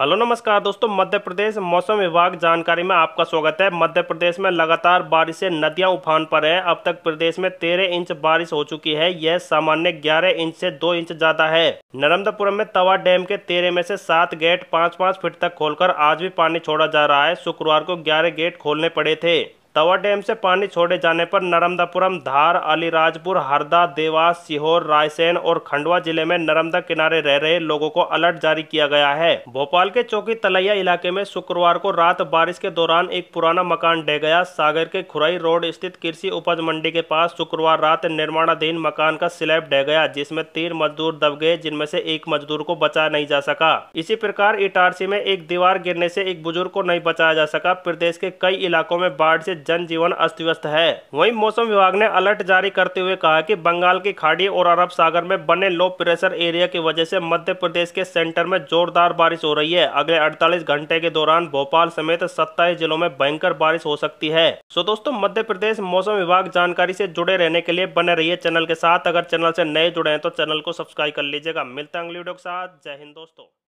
hello नमस्कार दोस्तों मध्य प्रदेश मौसम विभाग जानकारी में आपका स्वागत है मध्य प्रदेश में लगातार बारिश से नदियां उफान पर है अब तक प्रदेश में तेरह इंच बारिश हो चुकी है यह सामान्य ग्यारह इंच से दो इंच ज्यादा है नर्मदापुरम में तवा डैम के तेरह में से सात गेट पाँच पाँच फीट तक खोलकर आज भी पानी छोड़ा जा रहा है शुक्रवार को ग्यारह गेट खोलने पड़े थे तवा डैम से पानी छोड़े जाने पर नर्मदापुरम धार अलीराजपुर हरदा देवास सीहोर रायसेन और खंडवा जिले में नर्मदा किनारे रह रहे लोगों को अलर्ट जारी किया गया है भोपाल के चौकी तलैया इलाके में शुक्रवार को रात बारिश के दौरान एक पुराना मकान ढह गया सागर के खुराई रोड स्थित कृषि उपज मंडी के पास शुक्रवार रात निर्माणाधीन मकान का स्लैब ढह गया जिसमे तीन मजदूर दब गए जिनमें से एक मजदूर को बचाया नहीं जा सका इसी प्रकार इटारसी में एक दीवार गिरने से एक बुजुर्ग को नहीं बचाया जा सका प्रदेश के कई इलाकों में बाढ़ से जनजीवन अस्त व्यस्त है वहीं मौसम विभाग ने अलर्ट जारी करते हुए कहा कि बंगाल की खाड़ी और अरब सागर में बने लो प्रेशर एरिया की वजह से मध्य प्रदेश के सेंटर में जोरदार बारिश हो रही है अगले 48 घंटे के दौरान भोपाल समेत सत्ताईस जिलों में भयंकर बारिश हो सकती है सो दोस्तों मध्य प्रदेश मौसम विभाग जानकारी ऐसी जुड़े रहने के लिए बने रहिए चैनल के साथ अगर चैनल ऐसी नए जुड़े हैं तो चैनल को सब्सक्राइब कर लीजिएगा मिलता है अगली वीडियो के साथ जय हिंद दोस्तों